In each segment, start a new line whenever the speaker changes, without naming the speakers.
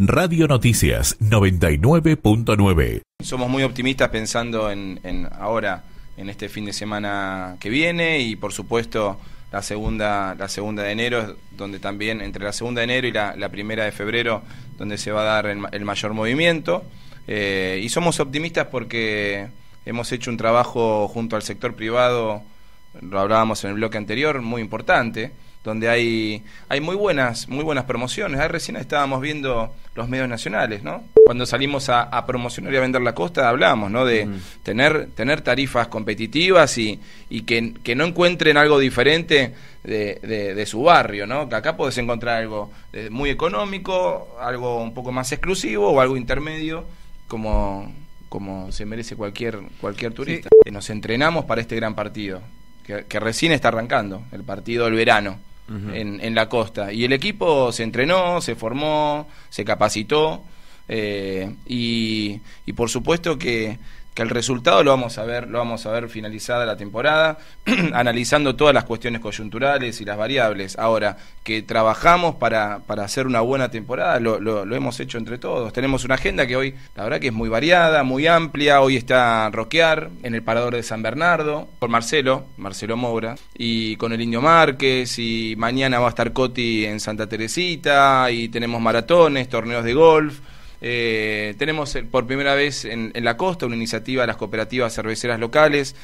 Radio Noticias 99.9. Somos muy optimistas pensando en, ahora, en este fin de semana que viene y por supuesto la segunda, la segunda de enero, donde también entre la segunda de enero y la, primera de febrero, donde se va a dar el, mayor movimiento. Eh, y somos optimistas porque hemos hecho un trabajo junto al sector privado lo hablábamos en el bloque anterior, muy importante, donde hay, hay muy buenas, muy buenas promociones. Ahí recién estábamos viendo los medios nacionales, ¿no? Cuando salimos a, promocionar y a vender la costa, hablábamos ¿no? De tener, tener tarifas competitivas y, que, no encuentren algo diferente de, su barrio, ¿no? Que acá podés encontrar algo eh, muy económico, algo un poco más exclusivo o algo intermedio, como como se merece cualquier cualquier turista. que Nos entrenamos para este gran partido que, recién está arrancando, el partido del verano. en, la costa. Y el equipo se entrenó, se formó, se capacitó eh, y, por supuesto que que el resultado lo vamos a ver, lo vamos a ver finalizada la temporada, analizando todas las cuestiones coyunturales y las variables. Ahora, que trabajamos para, para hacer una buena temporada, lo, lo, hemos hecho entre todos. Tenemos una agenda que hoy, la verdad que es muy variada, muy amplia. Hoy está Roquear en el parador de San Bernardo, con Marcelo, Marcelo Moura, y con el Indio Márquez, y mañana va a estar Coti en Santa Teresita, y tenemos maratones, torneos de golf. Eh, tenemos eh, por primera vez en la costa una iniciativa de las cooperativas cerveceras locales.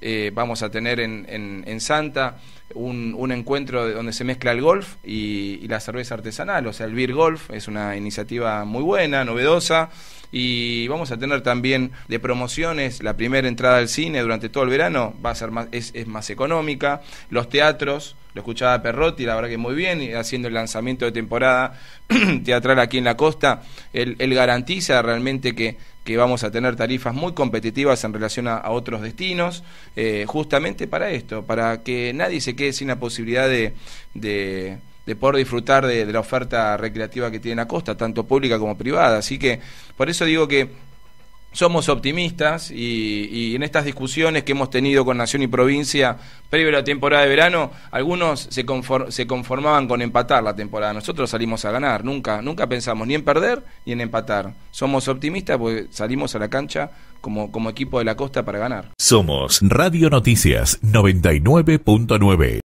Eh, vamos a tener en, Santa un, encuentro donde se mezcla el golf y, la cerveza artesanal, o sea, el Beer Golf es una iniciativa muy buena, novedosa. Y vamos a tener también de promociones, la primera entrada al cine durante todo el verano va a ser más, es, más económica, los teatros, lo escuchaba Perrotti, la verdad que muy bien, haciendo el lanzamiento de temporada teatral aquí en la costa, el él garantiza realmente que que vamos a tener tarifas muy competitivas en relación a, otros destinos, eh, justamente para esto, para que nadie se quede sin la posibilidad de, poder disfrutar de, de, la oferta recreativa que tiene la costa, tanto pública como privada. Así que por eso digo que somos optimistas y, en estas discusiones que hemos tenido con Nación y Provincia previo a la temporada de verano, algunos se, conformaban con empatar la temporada. Nosotros salimos a ganar, nunca, nunca pensamos ni en perder ni en empatar. Somos optimistas porque salimos a la cancha como, como equipo de la costa para ganar. Somos Radio Noticias 99.9.